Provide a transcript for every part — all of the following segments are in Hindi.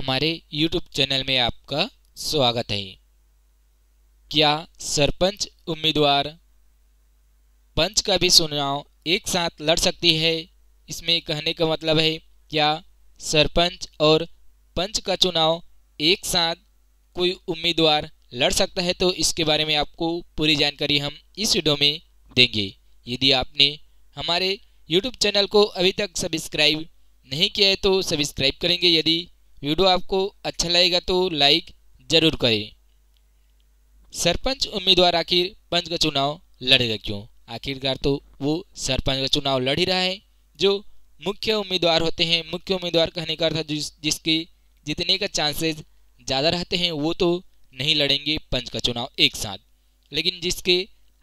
हमारे YouTube चैनल में आपका स्वागत है क्या सरपंच उम्मीदवार पंच का भी चुनाव एक साथ लड़ सकती है इसमें कहने का मतलब है क्या सरपंच और पंच का चुनाव एक साथ कोई उम्मीदवार लड़ सकता है तो इसके बारे में आपको पूरी जानकारी हम इस वीडियो में देंगे यदि आपने हमारे YouTube चैनल को अभी तक सब्सक्राइब नहीं किया है तो सब्सक्राइब करेंगे यदि वीडियो आपको अच्छा लगेगा तो लाइक जरूर करें सरपंच उम्मीदवार आखिर पंच का चुनाव लड़ेगा क्यों आखिरकार तो वो सरपंच का चुनाव लड़ ही रहा है जो मुख्य उम्मीदवार होते हैं मुख्य उम्मीदवार कहने का अर्थ जिस जिसके जितने का चांसेस ज़्यादा रहते हैं वो तो नहीं लड़ेंगे पंच का चुनाव एक साथ लेकिन जिसके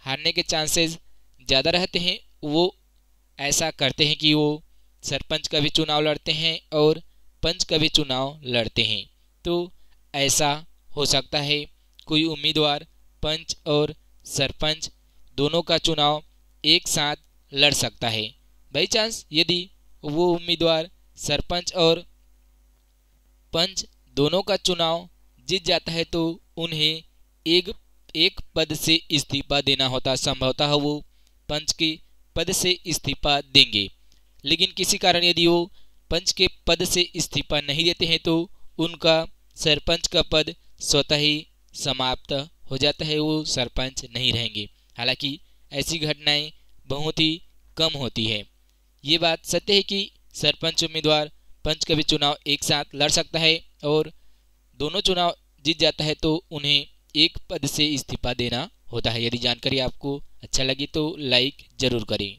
हारने के चांसेस ज़्यादा रहते हैं वो ऐसा करते हैं कि वो सरपंच का भी चुनाव लड़ते हैं और पंच भी चुनाव लड़ते हैं तो ऐसा हो सकता है कोई उम्मीदवार पंच और सरपंच दोनों का चुनाव एक साथ लड़ सकता है बाई चांस यदि वो उम्मीदवार सरपंच और पंच दोनों का चुनाव जीत जाता है तो उन्हें एक एक पद से इस्तीफा देना होता संभवतः वो पंच के पद से इस्तीफा देंगे लेकिन किसी कारण यदि वो पंच के पद से इस्तीफा नहीं देते हैं तो उनका सरपंच का पद स्वतः ही समाप्त हो जाता है वो सरपंच नहीं रहेंगे हालांकि ऐसी घटनाएं बहुत ही कम होती है ये बात सत्य है कि सरपंच उम्मीदवार पंच का भी चुनाव एक साथ लड़ सकता है और दोनों चुनाव जीत जाता है तो उन्हें एक पद से इस्तीफा देना होता है यदि जानकारी आपको अच्छा लगी तो लाइक ज़रूर करें